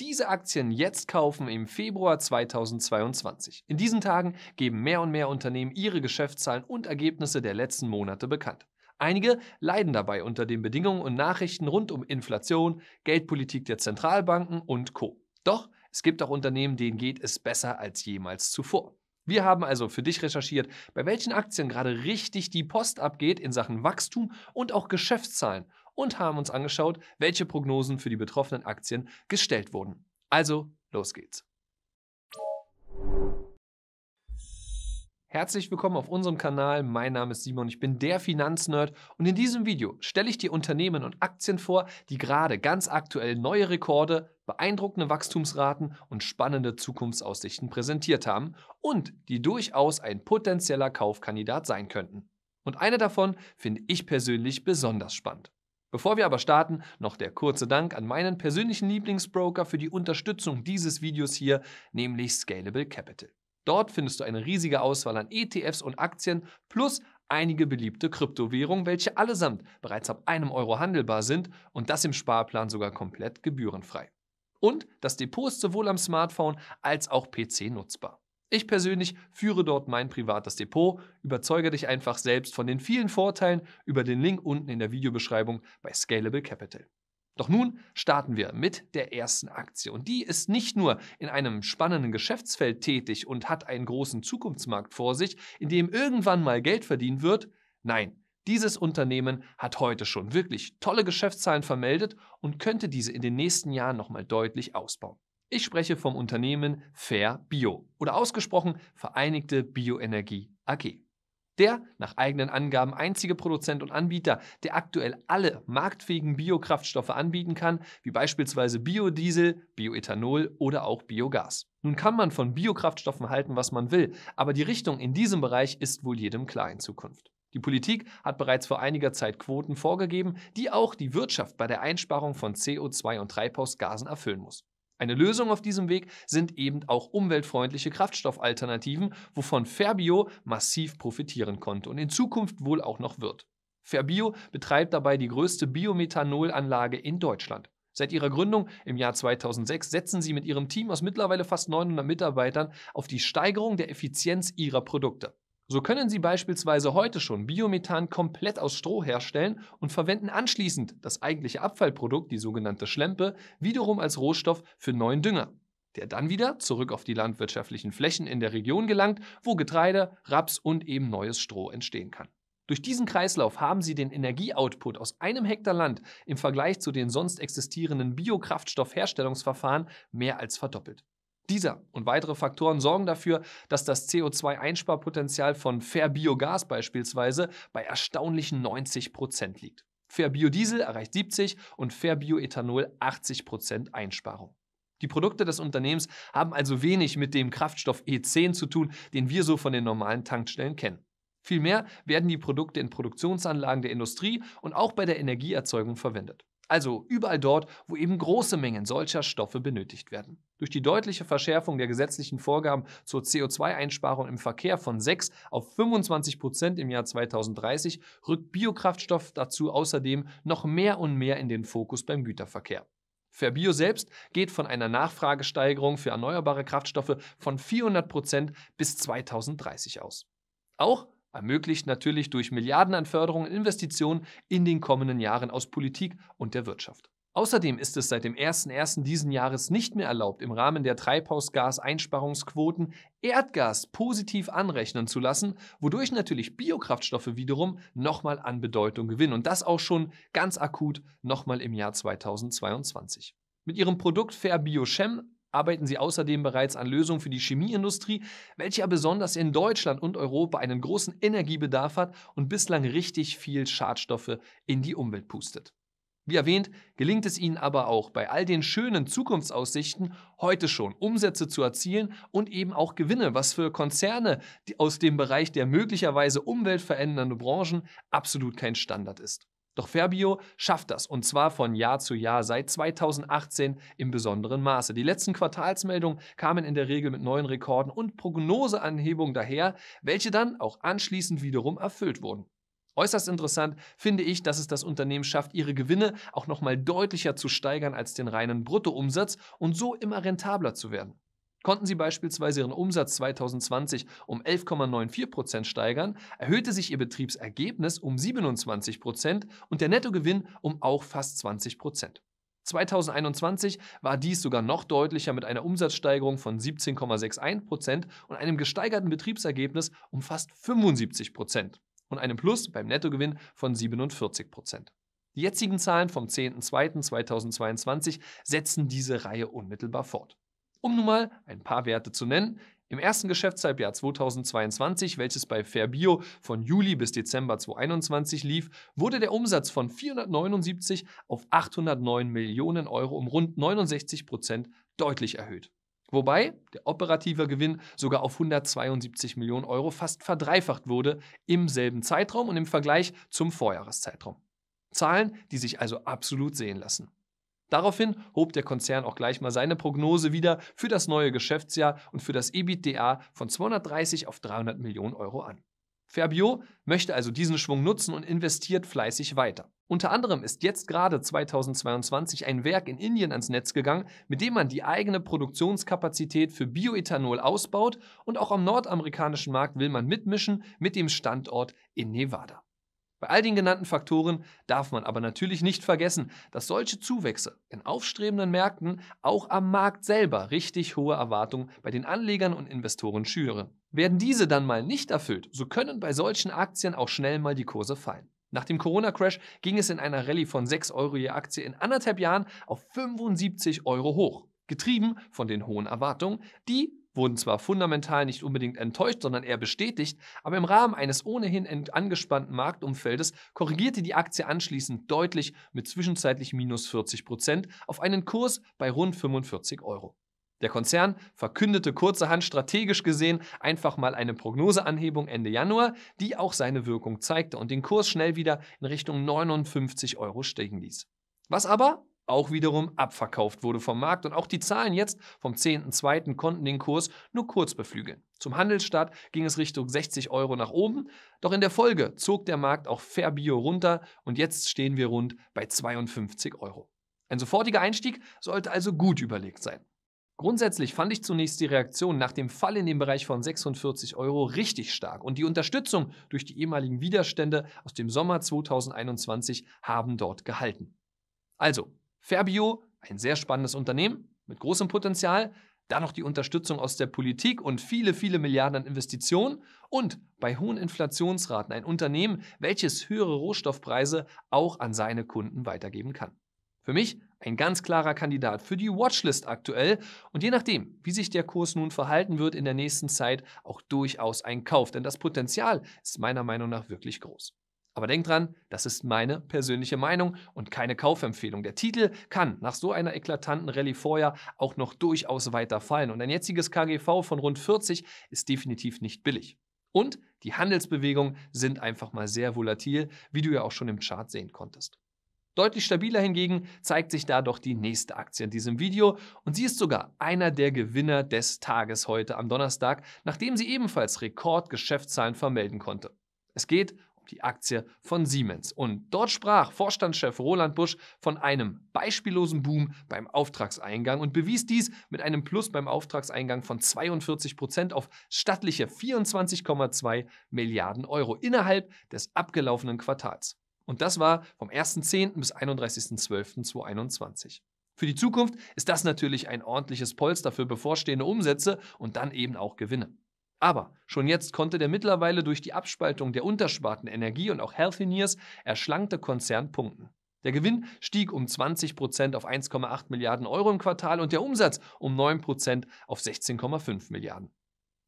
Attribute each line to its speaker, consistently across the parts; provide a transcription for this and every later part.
Speaker 1: Diese Aktien jetzt kaufen im Februar 2022. In diesen Tagen geben mehr und mehr Unternehmen ihre Geschäftszahlen und Ergebnisse der letzten Monate bekannt. Einige leiden dabei unter den Bedingungen und Nachrichten rund um Inflation, Geldpolitik der Zentralbanken und Co. Doch es gibt auch Unternehmen, denen geht es besser als jemals zuvor. Wir haben also für dich recherchiert, bei welchen Aktien gerade richtig die Post abgeht in Sachen Wachstum und auch Geschäftszahlen und haben uns angeschaut, welche Prognosen für die betroffenen Aktien gestellt wurden. Also, los geht's. Herzlich willkommen auf unserem Kanal. Mein Name ist Simon, ich bin der Finanznerd und in diesem Video stelle ich dir Unternehmen und Aktien vor, die gerade ganz aktuell neue Rekorde, beeindruckende Wachstumsraten und spannende Zukunftsaussichten präsentiert haben und die durchaus ein potenzieller Kaufkandidat sein könnten. Und eine davon finde ich persönlich besonders spannend. Bevor wir aber starten, noch der kurze Dank an meinen persönlichen Lieblingsbroker für die Unterstützung dieses Videos hier, nämlich Scalable Capital. Dort findest du eine riesige Auswahl an ETFs und Aktien plus einige beliebte Kryptowährungen, welche allesamt bereits ab einem Euro handelbar sind und das im Sparplan sogar komplett gebührenfrei. Und das Depot ist sowohl am Smartphone als auch PC nutzbar. Ich persönlich führe dort mein privates Depot. Überzeuge dich einfach selbst von den vielen Vorteilen über den Link unten in der Videobeschreibung bei Scalable Capital. Doch nun starten wir mit der ersten Aktie. Und die ist nicht nur in einem spannenden Geschäftsfeld tätig und hat einen großen Zukunftsmarkt vor sich, in dem irgendwann mal Geld verdient wird. Nein, dieses Unternehmen hat heute schon wirklich tolle Geschäftszahlen vermeldet und könnte diese in den nächsten Jahren nochmal deutlich ausbauen. Ich spreche vom Unternehmen Fair Bio oder ausgesprochen Vereinigte Bioenergie AG. Der nach eigenen Angaben einzige Produzent und Anbieter, der aktuell alle marktfähigen Biokraftstoffe anbieten kann, wie beispielsweise Biodiesel, Bioethanol oder auch Biogas. Nun kann man von Biokraftstoffen halten, was man will, aber die Richtung in diesem Bereich ist wohl jedem klar in Zukunft. Die Politik hat bereits vor einiger Zeit Quoten vorgegeben, die auch die Wirtschaft bei der Einsparung von CO2 und Treibhausgasen erfüllen muss. Eine Lösung auf diesem Weg sind eben auch umweltfreundliche Kraftstoffalternativen, wovon Fairbio massiv profitieren konnte und in Zukunft wohl auch noch wird. Fairbio betreibt dabei die größte Biomethanolanlage in Deutschland. Seit ihrer Gründung im Jahr 2006 setzen sie mit ihrem Team aus mittlerweile fast 900 Mitarbeitern auf die Steigerung der Effizienz ihrer Produkte. So können Sie beispielsweise heute schon Biomethan komplett aus Stroh herstellen und verwenden anschließend das eigentliche Abfallprodukt, die sogenannte Schlempe, wiederum als Rohstoff für neuen Dünger, der dann wieder zurück auf die landwirtschaftlichen Flächen in der Region gelangt, wo Getreide, Raps und eben neues Stroh entstehen kann. Durch diesen Kreislauf haben Sie den Energieoutput aus einem Hektar Land im Vergleich zu den sonst existierenden Biokraftstoffherstellungsverfahren mehr als verdoppelt. Dieser und weitere Faktoren sorgen dafür, dass das CO2-Einsparpotenzial von Fair-Biogas beispielsweise bei erstaunlichen 90 Prozent liegt. Fair-Biodiesel erreicht 70 und Fair-Bioethanol 80 Prozent Einsparung. Die Produkte des Unternehmens haben also wenig mit dem Kraftstoff E10 zu tun, den wir so von den normalen Tankstellen kennen. Vielmehr werden die Produkte in Produktionsanlagen der Industrie und auch bei der Energieerzeugung verwendet. Also überall dort, wo eben große Mengen solcher Stoffe benötigt werden. Durch die deutliche Verschärfung der gesetzlichen Vorgaben zur CO2-Einsparung im Verkehr von 6 auf 25 Prozent im Jahr 2030 rückt Biokraftstoff dazu außerdem noch mehr und mehr in den Fokus beim Güterverkehr. Verbio selbst geht von einer Nachfragesteigerung für erneuerbare Kraftstoffe von 400 Prozent bis 2030 aus. Auch ermöglicht natürlich durch Milliarden an Förderungen und Investitionen in den kommenden Jahren aus Politik und der Wirtschaft. Außerdem ist es seit dem 01.01. diesen Jahres nicht mehr erlaubt, im Rahmen der Treibhausgaseinsparungsquoten Erdgas positiv anrechnen zu lassen, wodurch natürlich Biokraftstoffe wiederum nochmal an Bedeutung gewinnen und das auch schon ganz akut nochmal im Jahr 2022. Mit ihrem Produkt Fair BioChem arbeiten sie außerdem bereits an Lösungen für die Chemieindustrie, welche ja besonders in Deutschland und Europa einen großen Energiebedarf hat und bislang richtig viel Schadstoffe in die Umwelt pustet. Wie erwähnt, gelingt es ihnen aber auch bei all den schönen Zukunftsaussichten heute schon Umsätze zu erzielen und eben auch Gewinne, was für Konzerne aus dem Bereich der möglicherweise umweltverändernden Branchen absolut kein Standard ist. Doch Fabio schafft das und zwar von Jahr zu Jahr seit 2018 im besonderen Maße. Die letzten Quartalsmeldungen kamen in der Regel mit neuen Rekorden und Prognoseanhebungen daher, welche dann auch anschließend wiederum erfüllt wurden. Äußerst interessant finde ich, dass es das Unternehmen schafft, ihre Gewinne auch nochmal deutlicher zu steigern als den reinen Bruttoumsatz und so immer rentabler zu werden konnten sie beispielsweise ihren Umsatz 2020 um 11,94 steigern, erhöhte sich ihr Betriebsergebnis um 27 und der Nettogewinn um auch fast 20 2021 war dies sogar noch deutlicher mit einer Umsatzsteigerung von 17,61 und einem gesteigerten Betriebsergebnis um fast 75 und einem Plus beim Nettogewinn von 47 Die jetzigen Zahlen vom 10.02.2022 setzen diese Reihe unmittelbar fort. Um nun mal ein paar Werte zu nennen, im ersten Geschäftshalbjahr 2022, welches bei Fairbio von Juli bis Dezember 2021 lief, wurde der Umsatz von 479 auf 809 Millionen Euro um rund 69 Prozent deutlich erhöht. Wobei der operative Gewinn sogar auf 172 Millionen Euro fast verdreifacht wurde im selben Zeitraum und im Vergleich zum Vorjahreszeitraum. Zahlen, die sich also absolut sehen lassen. Daraufhin hob der Konzern auch gleich mal seine Prognose wieder für das neue Geschäftsjahr und für das EBITDA von 230 auf 300 Millionen Euro an. Fabio möchte also diesen Schwung nutzen und investiert fleißig weiter. Unter anderem ist jetzt gerade 2022 ein Werk in Indien ans Netz gegangen, mit dem man die eigene Produktionskapazität für Bioethanol ausbaut und auch am nordamerikanischen Markt will man mitmischen mit dem Standort in Nevada. Bei all den genannten Faktoren darf man aber natürlich nicht vergessen, dass solche Zuwächse in aufstrebenden Märkten auch am Markt selber richtig hohe Erwartungen bei den Anlegern und Investoren schüren. Werden diese dann mal nicht erfüllt, so können bei solchen Aktien auch schnell mal die Kurse fallen. Nach dem Corona-Crash ging es in einer Rallye von 6 Euro je Aktie in anderthalb Jahren auf 75 Euro hoch, getrieben von den hohen Erwartungen, die wurden zwar fundamental nicht unbedingt enttäuscht, sondern eher bestätigt, aber im Rahmen eines ohnehin angespannten Marktumfeldes korrigierte die Aktie anschließend deutlich mit zwischenzeitlich minus 40 Prozent auf einen Kurs bei rund 45 Euro. Der Konzern verkündete kurzerhand strategisch gesehen einfach mal eine Prognoseanhebung Ende Januar, die auch seine Wirkung zeigte und den Kurs schnell wieder in Richtung 59 Euro steigen ließ. Was aber auch wiederum abverkauft wurde vom Markt und auch die Zahlen jetzt vom 10.2. konnten den Kurs nur kurz beflügeln. Zum Handelsstart ging es Richtung 60 Euro nach oben, doch in der Folge zog der Markt auch Fairbio runter und jetzt stehen wir rund bei 52 Euro. Ein sofortiger Einstieg sollte also gut überlegt sein. Grundsätzlich fand ich zunächst die Reaktion nach dem Fall in dem Bereich von 46 Euro richtig stark und die Unterstützung durch die ehemaligen Widerstände aus dem Sommer 2021 haben dort gehalten. Also, Fairbio, ein sehr spannendes Unternehmen mit großem Potenzial, dann noch die Unterstützung aus der Politik und viele, viele Milliarden an Investitionen und bei hohen Inflationsraten ein Unternehmen, welches höhere Rohstoffpreise auch an seine Kunden weitergeben kann. Für mich ein ganz klarer Kandidat für die Watchlist aktuell und je nachdem, wie sich der Kurs nun verhalten wird in der nächsten Zeit, auch durchaus ein Kauf, denn das Potenzial ist meiner Meinung nach wirklich groß. Aber denk dran, das ist meine persönliche Meinung und keine Kaufempfehlung. Der Titel kann nach so einer eklatanten Rallye vorher auch noch durchaus weiter fallen. Und ein jetziges KGV von rund 40 ist definitiv nicht billig. Und die Handelsbewegungen sind einfach mal sehr volatil, wie du ja auch schon im Chart sehen konntest. Deutlich stabiler hingegen zeigt sich da doch die nächste Aktie in diesem Video und sie ist sogar einer der Gewinner des Tages heute am Donnerstag, nachdem sie ebenfalls Rekordgeschäftszahlen vermelden konnte. Es geht die Aktie von Siemens. Und dort sprach Vorstandschef Roland Busch von einem beispiellosen Boom beim Auftragseingang und bewies dies mit einem Plus beim Auftragseingang von 42 Prozent auf stattliche 24,2 Milliarden Euro innerhalb des abgelaufenen Quartals. Und das war vom 1.10. bis 31.12.2021. Für die Zukunft ist das natürlich ein ordentliches Polster für bevorstehende Umsätze und dann eben auch Gewinne. Aber schon jetzt konnte der mittlerweile durch die Abspaltung der Untersparten Energie und auch Healthineers erschlankte Konzern punkten. Der Gewinn stieg um 20 Prozent auf 1,8 Milliarden Euro im Quartal und der Umsatz um 9 Prozent auf 16,5 Milliarden.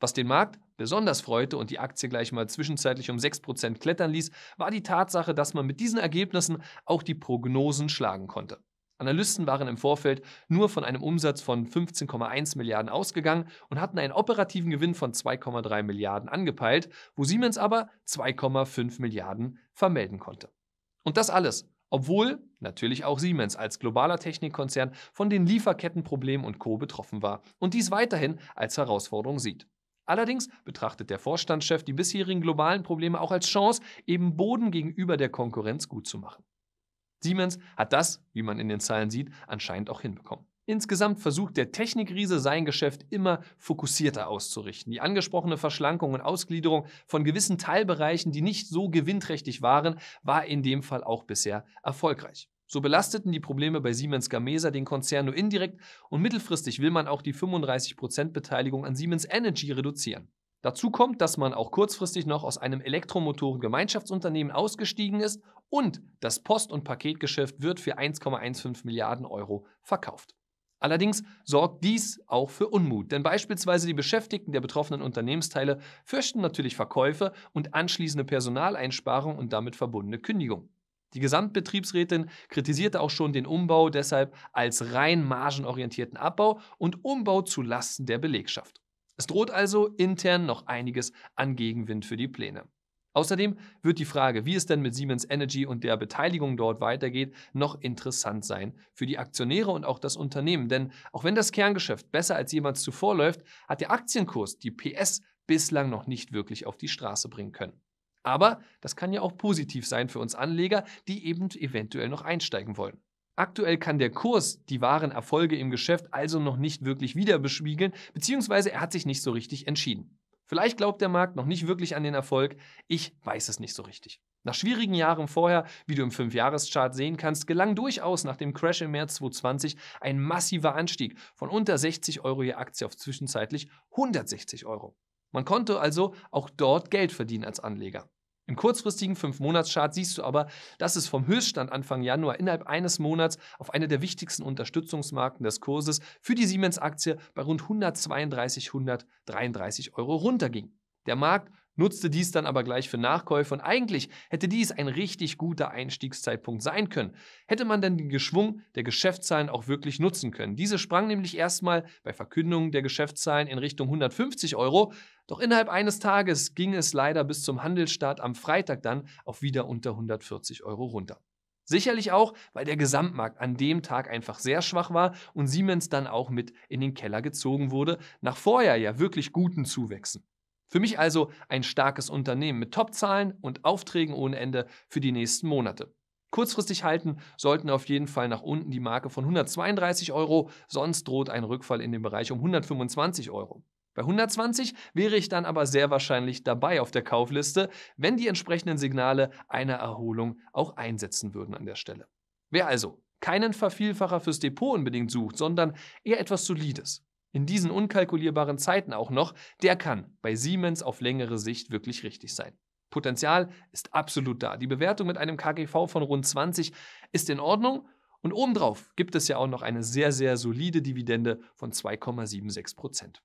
Speaker 1: Was den Markt besonders freute und die Aktie gleich mal zwischenzeitlich um 6% klettern ließ, war die Tatsache, dass man mit diesen Ergebnissen auch die Prognosen schlagen konnte. Analysten waren im Vorfeld nur von einem Umsatz von 15,1 Milliarden ausgegangen und hatten einen operativen Gewinn von 2,3 Milliarden angepeilt, wo Siemens aber 2,5 Milliarden vermelden konnte. Und das alles, obwohl natürlich auch Siemens als globaler Technikkonzern von den Lieferkettenproblemen und Co betroffen war und dies weiterhin als Herausforderung sieht. Allerdings betrachtet der Vorstandschef die bisherigen globalen Probleme auch als Chance, eben Boden gegenüber der Konkurrenz gut zu machen. Siemens hat das, wie man in den Zahlen sieht, anscheinend auch hinbekommen. Insgesamt versucht der Technikriese sein Geschäft immer fokussierter auszurichten. Die angesprochene Verschlankung und Ausgliederung von gewissen Teilbereichen, die nicht so gewinnträchtig waren, war in dem Fall auch bisher erfolgreich. So belasteten die Probleme bei Siemens Gamesa den Konzern nur indirekt und mittelfristig will man auch die 35% Beteiligung an Siemens Energy reduzieren. Dazu kommt, dass man auch kurzfristig noch aus einem Elektromotoren-Gemeinschaftsunternehmen ausgestiegen ist und das Post- und Paketgeschäft wird für 1,15 Milliarden Euro verkauft. Allerdings sorgt dies auch für Unmut, denn beispielsweise die Beschäftigten der betroffenen Unternehmensteile fürchten natürlich Verkäufe und anschließende Personaleinsparungen und damit verbundene Kündigung. Die Gesamtbetriebsrätin kritisierte auch schon den Umbau deshalb als rein margenorientierten Abbau und Umbau zu Lasten der Belegschaft. Es droht also intern noch einiges an Gegenwind für die Pläne. Außerdem wird die Frage, wie es denn mit Siemens Energy und der Beteiligung dort weitergeht, noch interessant sein für die Aktionäre und auch das Unternehmen. Denn auch wenn das Kerngeschäft besser als jemals zuvor läuft, hat der Aktienkurs die PS bislang noch nicht wirklich auf die Straße bringen können. Aber das kann ja auch positiv sein für uns Anleger, die eben eventuell noch einsteigen wollen. Aktuell kann der Kurs die wahren Erfolge im Geschäft also noch nicht wirklich wieder wiederbespiegeln, beziehungsweise er hat sich nicht so richtig entschieden. Vielleicht glaubt der Markt noch nicht wirklich an den Erfolg, ich weiß es nicht so richtig. Nach schwierigen Jahren vorher, wie du im 5-Jahres-Chart sehen kannst, gelang durchaus nach dem Crash im März 2020 ein massiver Anstieg von unter 60 Euro je Aktie auf zwischenzeitlich 160 Euro. Man konnte also auch dort Geld verdienen als Anleger. Im kurzfristigen 5-Monats-Chart siehst du aber, dass es vom Höchststand Anfang Januar innerhalb eines Monats auf eine der wichtigsten Unterstützungsmarken des Kurses für die Siemens-Aktie bei rund 132, 133 Euro runterging. Der Markt nutzte dies dann aber gleich für Nachkäufe und eigentlich hätte dies ein richtig guter Einstiegszeitpunkt sein können. Hätte man dann den Geschwung der Geschäftszahlen auch wirklich nutzen können. Diese sprang nämlich erstmal bei Verkündung der Geschäftszahlen in Richtung 150 Euro, doch innerhalb eines Tages ging es leider bis zum Handelsstart am Freitag dann auf wieder unter 140 Euro runter. Sicherlich auch, weil der Gesamtmarkt an dem Tag einfach sehr schwach war und Siemens dann auch mit in den Keller gezogen wurde, nach vorher ja wirklich guten Zuwächsen. Für mich also ein starkes Unternehmen mit Topzahlen und Aufträgen ohne Ende für die nächsten Monate. Kurzfristig halten sollten auf jeden Fall nach unten die Marke von 132 Euro, sonst droht ein Rückfall in den Bereich um 125 Euro. Bei 120 wäre ich dann aber sehr wahrscheinlich dabei auf der Kaufliste, wenn die entsprechenden Signale einer Erholung auch einsetzen würden an der Stelle. Wer also keinen Vervielfacher fürs Depot unbedingt sucht, sondern eher etwas Solides, in diesen unkalkulierbaren Zeiten auch noch, der kann bei Siemens auf längere Sicht wirklich richtig sein. Potenzial ist absolut da. Die Bewertung mit einem KGV von rund 20 ist in Ordnung. Und obendrauf gibt es ja auch noch eine sehr, sehr solide Dividende von 2,76 Prozent.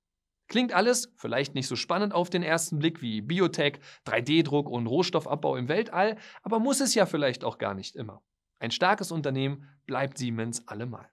Speaker 1: Klingt alles vielleicht nicht so spannend auf den ersten Blick wie Biotech, 3D-Druck und Rohstoffabbau im Weltall, aber muss es ja vielleicht auch gar nicht immer. Ein starkes Unternehmen bleibt Siemens allemal.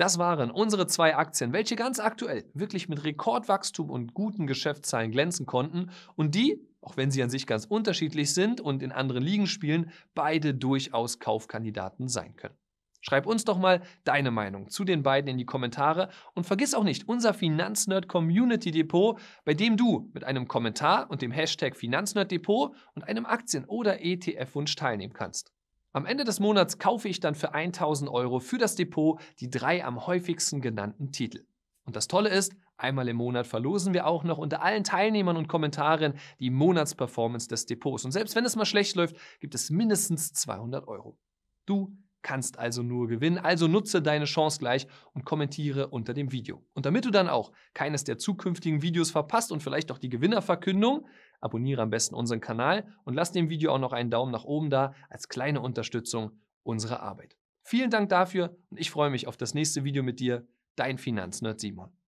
Speaker 1: Das waren unsere zwei Aktien, welche ganz aktuell wirklich mit Rekordwachstum und guten Geschäftszahlen glänzen konnten und die, auch wenn sie an sich ganz unterschiedlich sind und in anderen Ligen spielen, beide durchaus Kaufkandidaten sein können. Schreib uns doch mal deine Meinung zu den beiden in die Kommentare und vergiss auch nicht unser Finanznerd Community Depot, bei dem du mit einem Kommentar und dem Hashtag Finanznerd Depot und einem Aktien- oder ETF-Wunsch teilnehmen kannst. Am Ende des Monats kaufe ich dann für 1000 Euro für das Depot die drei am häufigsten genannten Titel. Und das Tolle ist, einmal im Monat verlosen wir auch noch unter allen Teilnehmern und Kommentaren die Monatsperformance des Depots. Und selbst wenn es mal schlecht läuft, gibt es mindestens 200 Euro. Du kannst also nur gewinnen, also nutze deine Chance gleich und kommentiere unter dem Video. Und damit du dann auch keines der zukünftigen Videos verpasst und vielleicht auch die Gewinnerverkündung, abonniere am besten unseren Kanal und lass dem Video auch noch einen Daumen nach oben da als kleine Unterstützung unserer Arbeit. Vielen Dank dafür und ich freue mich auf das nächste Video mit dir, dein Finanznerd Simon.